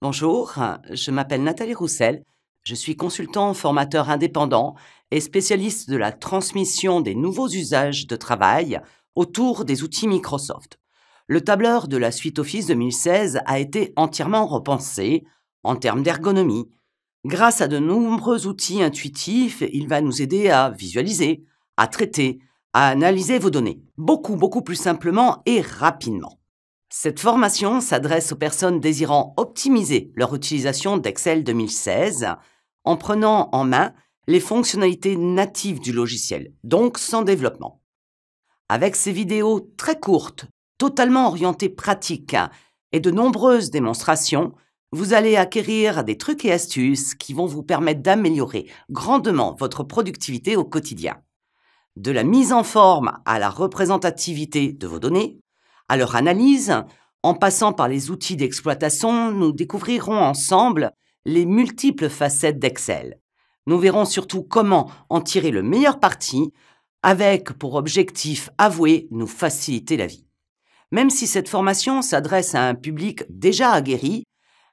Bonjour, je m'appelle Nathalie Roussel, je suis consultant formateur indépendant et spécialiste de la transmission des nouveaux usages de travail autour des outils Microsoft. Le tableur de la suite Office 2016 a été entièrement repensé en termes d'ergonomie. Grâce à de nombreux outils intuitifs, il va nous aider à visualiser, à traiter, à analyser vos données, beaucoup, beaucoup plus simplement et rapidement. Cette formation s'adresse aux personnes désirant optimiser leur utilisation d'Excel 2016 en prenant en main les fonctionnalités natives du logiciel, donc sans développement. Avec ces vidéos très courtes, totalement orientées pratiques et de nombreuses démonstrations, vous allez acquérir des trucs et astuces qui vont vous permettre d'améliorer grandement votre productivité au quotidien. De la mise en forme à la représentativité de vos données, à leur analyse. En passant par les outils d'exploitation, nous découvrirons ensemble les multiples facettes d'Excel. Nous verrons surtout comment en tirer le meilleur parti, avec pour objectif avoué nous faciliter la vie. Même si cette formation s'adresse à un public déjà aguerri,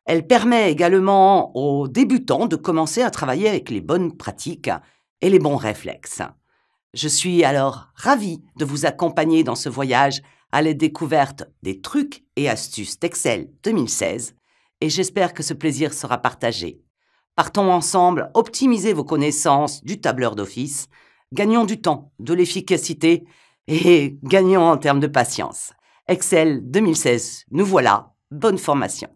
elle permet également aux débutants de commencer à travailler avec les bonnes pratiques et les bons réflexes. Je suis alors ravie de vous accompagner dans ce voyage à la découverte des trucs et astuces d'Excel 2016 et j'espère que ce plaisir sera partagé. Partons ensemble, optimisez vos connaissances du tableur d'office, gagnons du temps, de l'efficacité et gagnons en termes de patience. Excel 2016, nous voilà, bonne formation.